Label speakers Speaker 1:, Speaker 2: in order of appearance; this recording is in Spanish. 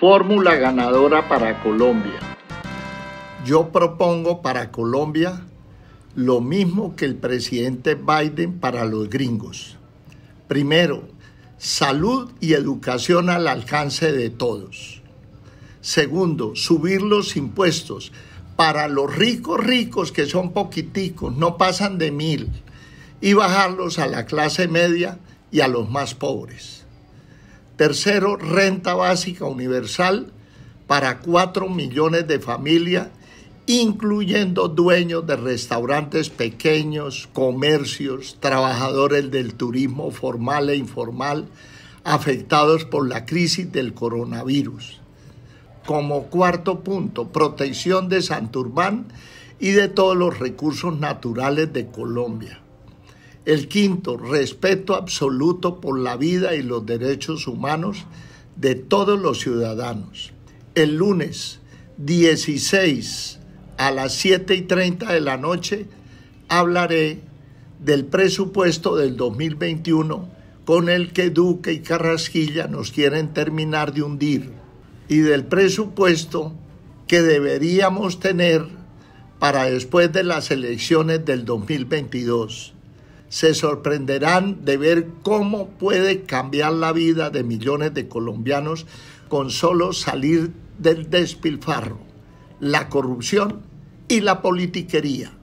Speaker 1: Fórmula ganadora para Colombia. Yo propongo para Colombia lo mismo que el presidente Biden para los gringos. Primero, salud y educación al alcance de todos. Segundo, subir los impuestos para los ricos ricos que son poquiticos, no pasan de mil, y bajarlos a la clase media y a los más pobres. Tercero, renta básica universal para 4 millones de familias, incluyendo dueños de restaurantes pequeños, comercios, trabajadores del turismo formal e informal, afectados por la crisis del coronavirus. Como cuarto punto, protección de Santurbán y de todos los recursos naturales de Colombia. El quinto, respeto absoluto por la vida y los derechos humanos de todos los ciudadanos. El lunes 16 a las siete y 30 de la noche hablaré del presupuesto del 2021 con el que Duque y Carrasquilla nos quieren terminar de hundir y del presupuesto que deberíamos tener para después de las elecciones del 2022 se sorprenderán de ver cómo puede cambiar la vida de millones de colombianos con solo salir del despilfarro, la corrupción y la politiquería.